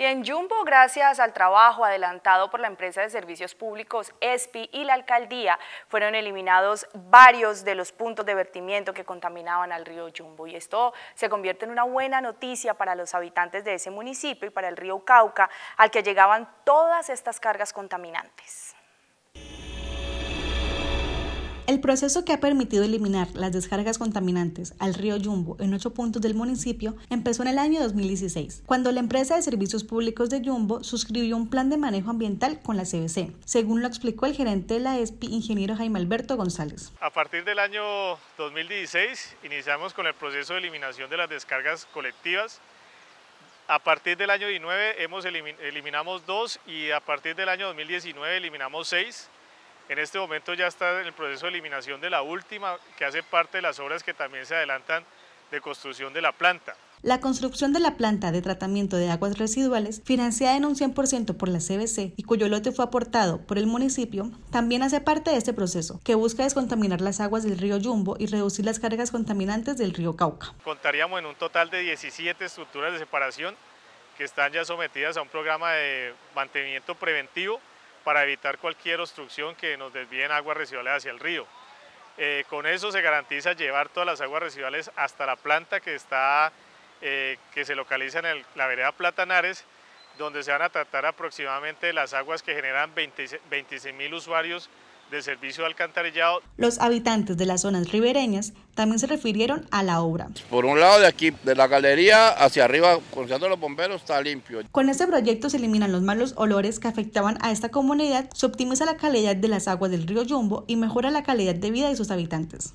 Y en Jumbo, gracias al trabajo adelantado por la empresa de servicios públicos ESPI y la alcaldía, fueron eliminados varios de los puntos de vertimiento que contaminaban al río Jumbo. Y esto se convierte en una buena noticia para los habitantes de ese municipio y para el río Cauca, al que llegaban todas estas cargas contaminantes. El proceso que ha permitido eliminar las descargas contaminantes al río Yumbo en ocho puntos del municipio empezó en el año 2016, cuando la empresa de servicios públicos de Yumbo suscribió un plan de manejo ambiental con la CBC, según lo explicó el gerente de la ESPI, ingeniero Jaime Alberto González. A partir del año 2016 iniciamos con el proceso de eliminación de las descargas colectivas a partir del año 2019 hemos eliminamos dos y a partir del año 2019 eliminamos seis. En este momento ya está en el proceso de eliminación de la última, que hace parte de las obras que también se adelantan de construcción de la planta. La construcción de la planta de tratamiento de aguas residuales, financiada en un 100% por la CBC y cuyo lote fue aportado por el municipio, también hace parte de este proceso, que busca descontaminar las aguas del río Yumbo y reducir las cargas contaminantes del río Cauca. Contaríamos en un total de 17 estructuras de separación que están ya sometidas a un programa de mantenimiento preventivo para evitar cualquier obstrucción que nos desvíen aguas residuales hacia el río. Eh, con eso se garantiza llevar todas las aguas residuales hasta la planta que, está, eh, que se localiza en la vereda Platanares, donde se van a tratar aproximadamente las aguas que generan 26.000 usuarios servicio alcantarillado. Los habitantes de las zonas ribereñas también se refirieron a la obra. Por un lado de aquí, de la galería hacia arriba, cruzando los bomberos, está limpio. Con este proyecto se eliminan los malos olores que afectaban a esta comunidad, se optimiza la calidad de las aguas del río Yumbo y mejora la calidad de vida de sus habitantes.